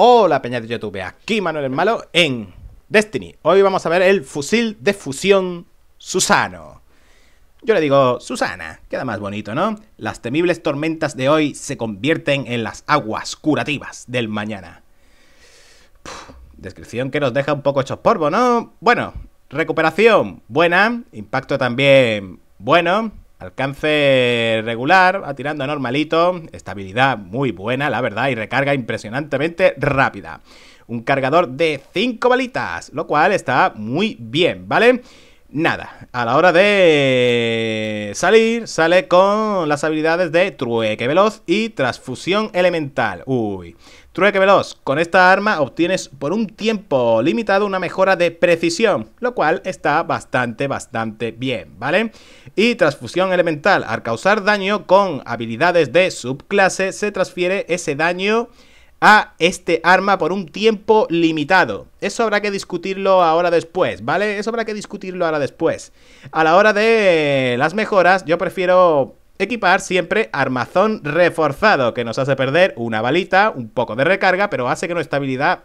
Hola peña de YouTube, aquí Manuel el Malo en Destiny. Hoy vamos a ver el fusil de fusión Susano. Yo le digo Susana, queda más bonito, ¿no? Las temibles tormentas de hoy se convierten en las aguas curativas del mañana. descripción que nos deja un poco hechos polvo, ¿no? Bueno, recuperación buena, impacto también bueno, Alcance regular, atirando tirando normalito, estabilidad muy buena, la verdad, y recarga impresionantemente rápida. Un cargador de 5 balitas, lo cual está muy bien, ¿vale? Nada, a la hora de salir, sale con las habilidades de trueque veloz y transfusión elemental. Uy, Trueque veloz. Con esta arma obtienes por un tiempo limitado una mejora de precisión, lo cual está bastante, bastante bien, ¿vale? Y transfusión elemental. Al causar daño con habilidades de subclase, se transfiere ese daño a este arma por un tiempo limitado. Eso habrá que discutirlo ahora después, ¿vale? Eso habrá que discutirlo ahora después. A la hora de las mejoras, yo prefiero Equipar siempre armazón reforzado, que nos hace perder una balita, un poco de recarga, pero hace que nuestra habilidad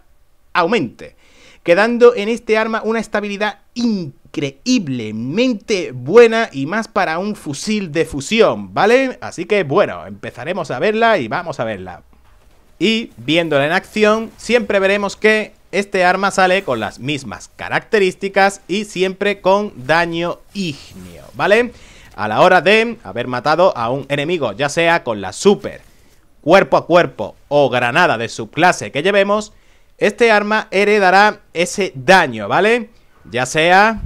aumente. Quedando en este arma una estabilidad increíblemente buena y más para un fusil de fusión, ¿vale? Así que bueno, empezaremos a verla y vamos a verla. Y viéndola en acción, siempre veremos que este arma sale con las mismas características y siempre con daño ígneo, ¿vale? a la hora de haber matado a un enemigo, ya sea con la super, cuerpo a cuerpo o granada de subclase que llevemos, este arma heredará ese daño, ¿vale? Ya sea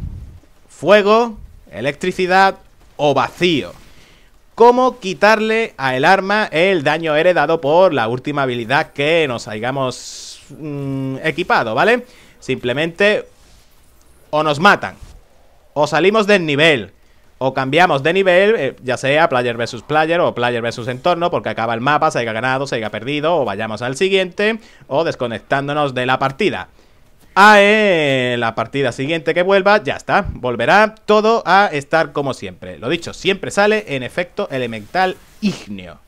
fuego, electricidad o vacío. ¿Cómo quitarle a el arma el daño heredado por la última habilidad que nos hayamos mm, equipado, ¿vale? Simplemente o nos matan o salimos del nivel o cambiamos de nivel, eh, ya sea player versus player o player versus entorno, porque acaba el mapa, se haya ganado, se haya perdido, o vayamos al siguiente, o desconectándonos de la partida. A ah, eh, la partida siguiente que vuelva, ya está, volverá todo a estar como siempre. Lo dicho, siempre sale en efecto elemental ígneo.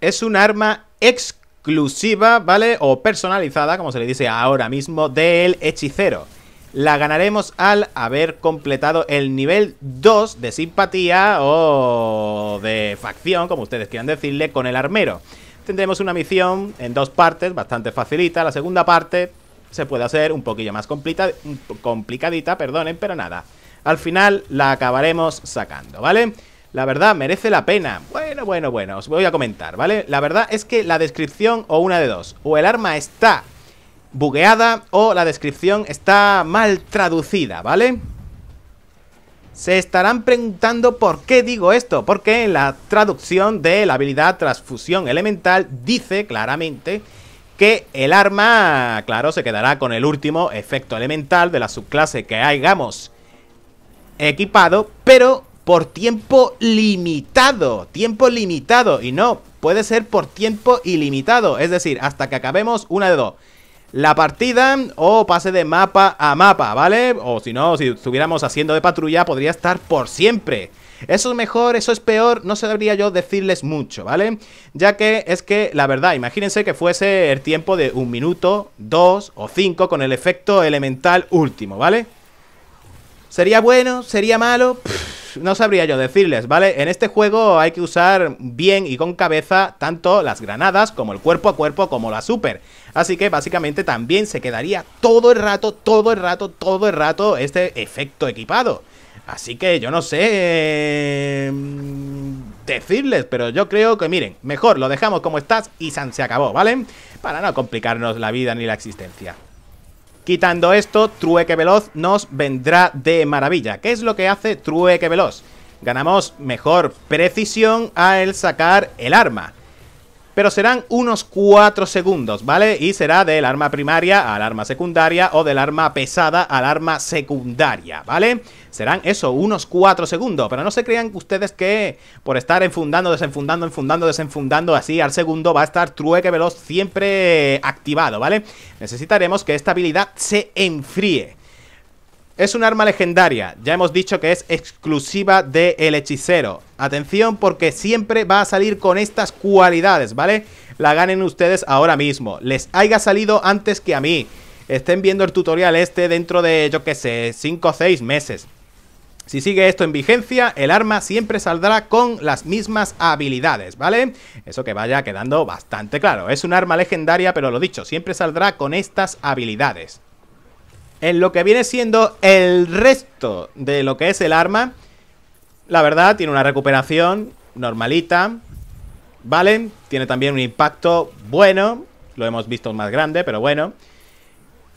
Es un arma exclusiva, ¿vale? O personalizada, como se le dice ahora mismo, del hechicero la ganaremos al haber completado el nivel 2 de simpatía o de facción, como ustedes quieran decirle, con el armero. Tendremos una misión en dos partes, bastante facilita. La segunda parte se puede hacer un poquillo más complicadita, perdonen, pero nada. Al final la acabaremos sacando, ¿vale? La verdad, merece la pena. Bueno, bueno, bueno, os voy a comentar, ¿vale? La verdad es que la descripción o una de dos. O el arma está bugueada o la descripción está mal traducida, ¿vale? Se estarán preguntando por qué digo esto, porque en la traducción de la habilidad Transfusión Elemental dice claramente que el arma, claro, se quedará con el último efecto elemental de la subclase que hayamos equipado, pero por tiempo limitado, tiempo limitado, y no, puede ser por tiempo ilimitado, es decir, hasta que acabemos una de dos la partida o pase de mapa a mapa, ¿vale? O si no, si estuviéramos haciendo de patrulla, podría estar por siempre. Eso es mejor, eso es peor, no se debería yo decirles mucho, ¿vale? Ya que es que, la verdad, imagínense que fuese el tiempo de un minuto, dos o cinco con el efecto elemental último, ¿vale? ¿Sería bueno? ¿Sería malo? no sabría yo decirles, ¿vale? En este juego hay que usar bien y con cabeza tanto las granadas como el cuerpo a cuerpo como la super. Así que básicamente también se quedaría todo el rato, todo el rato, todo el rato este efecto equipado. Así que yo no sé em, decirles, pero yo creo que miren, mejor lo dejamos como estás y se acabó, ¿vale? Para no complicarnos la vida ni la existencia. Quitando esto, Trueque Veloz nos vendrá de maravilla. ¿Qué es lo que hace Trueque Veloz? Ganamos mejor precisión al sacar el arma pero serán unos 4 segundos, ¿vale? Y será del arma primaria al arma secundaria o del arma pesada al arma secundaria, ¿vale? Serán eso, unos 4 segundos, pero no se crean ustedes que por estar enfundando, desenfundando, enfundando, desenfundando así al segundo va a estar trueque veloz siempre activado, ¿vale? Necesitaremos que esta habilidad se enfríe. Es un arma legendaria, ya hemos dicho que es exclusiva de El hechicero. Atención porque siempre va a salir con estas cualidades, ¿vale? La ganen ustedes ahora mismo, les haya salido antes que a mí. Estén viendo el tutorial este dentro de, yo qué sé, 5 o 6 meses. Si sigue esto en vigencia, el arma siempre saldrá con las mismas habilidades, ¿vale? Eso que vaya quedando bastante claro. Es un arma legendaria, pero lo dicho, siempre saldrá con estas habilidades. En lo que viene siendo el resto de lo que es el arma, la verdad, tiene una recuperación normalita, ¿vale? Tiene también un impacto bueno, lo hemos visto más grande, pero bueno.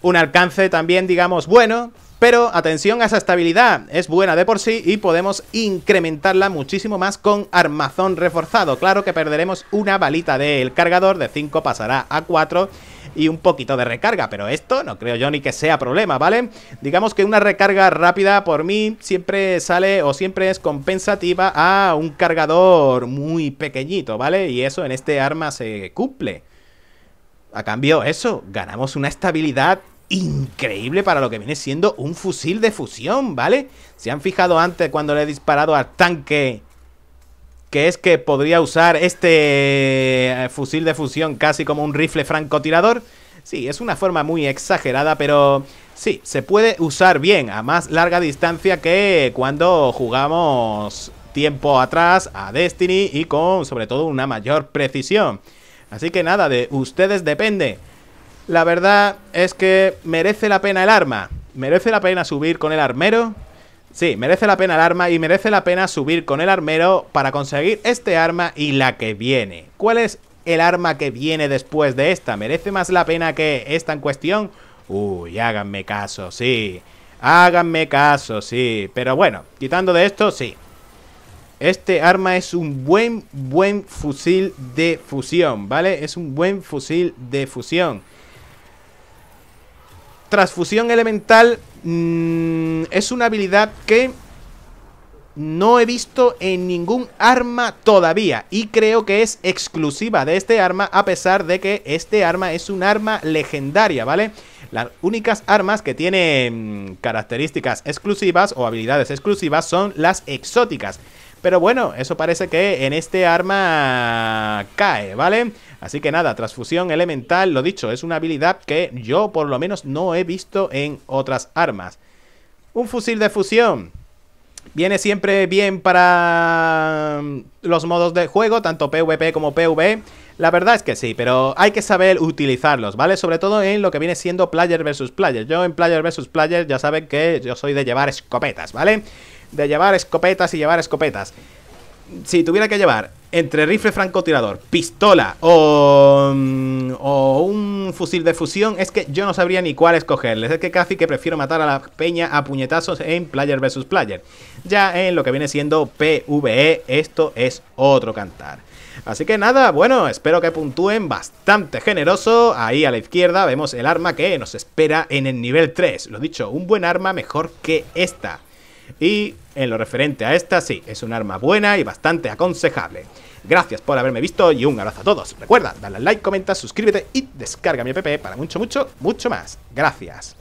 Un alcance también, digamos, bueno, pero atención a esa estabilidad, es buena de por sí y podemos incrementarla muchísimo más con armazón reforzado. Claro que perderemos una balita del cargador, de 5 pasará a 4 y un poquito de recarga, pero esto no creo yo ni que sea problema, ¿vale? Digamos que una recarga rápida por mí siempre sale o siempre es compensativa a un cargador muy pequeñito, ¿vale? Y eso en este arma se cumple. A cambio, eso, ganamos una estabilidad increíble para lo que viene siendo un fusil de fusión, ¿vale? ¿Se han fijado antes cuando le he disparado al tanque que es que podría usar este eh, fusil de fusión casi como un rifle francotirador. Sí, es una forma muy exagerada, pero sí, se puede usar bien a más larga distancia que cuando jugamos tiempo atrás a Destiny y con sobre todo una mayor precisión. Así que nada, de ustedes depende. La verdad es que merece la pena el arma. Merece la pena subir con el armero Sí, merece la pena el arma y merece la pena subir con el armero para conseguir este arma y la que viene. ¿Cuál es el arma que viene después de esta? ¿Merece más la pena que esta en cuestión? Uy, háganme caso, sí. Háganme caso, sí. Pero bueno, quitando de esto, sí. Este arma es un buen, buen fusil de fusión, ¿vale? Es un buen fusil de fusión. Transfusión elemental mm, es una habilidad que no he visto en ningún arma todavía y creo que es exclusiva de este arma a pesar de que este arma es un arma legendaria, ¿vale? Las únicas armas que tienen mm, características exclusivas o habilidades exclusivas son las exóticas. Pero bueno, eso parece que en este arma cae, ¿vale? Así que nada, transfusión elemental, lo dicho, es una habilidad que yo por lo menos no he visto en otras armas. Un fusil de fusión. Viene siempre bien para mm, los modos de juego, tanto PvP como PvE. La verdad es que sí, pero hay que saber utilizarlos, ¿vale? Sobre todo en lo que viene siendo player versus player. Yo en player versus player ya saben que yo soy de llevar escopetas, ¿vale? De llevar escopetas y llevar escopetas. Si tuviera que llevar entre rifle francotirador, pistola o, mm, o, un fusil de fusión, es que yo no sabría ni cuál escogerles. Es que casi que prefiero matar a la peña a puñetazos en player versus player. Ya en lo que viene siendo PvE, esto es otro cantar. Así que nada, bueno, espero que puntúen bastante generoso. Ahí a la izquierda vemos el arma que nos espera en el nivel 3. Lo dicho, un buen arma mejor que esta. Y en lo referente a esta, sí, es un arma buena y bastante aconsejable. Gracias por haberme visto y un abrazo a todos. Recuerda, dale like, comenta, suscríbete y descarga mi app para mucho, mucho, mucho más. Gracias.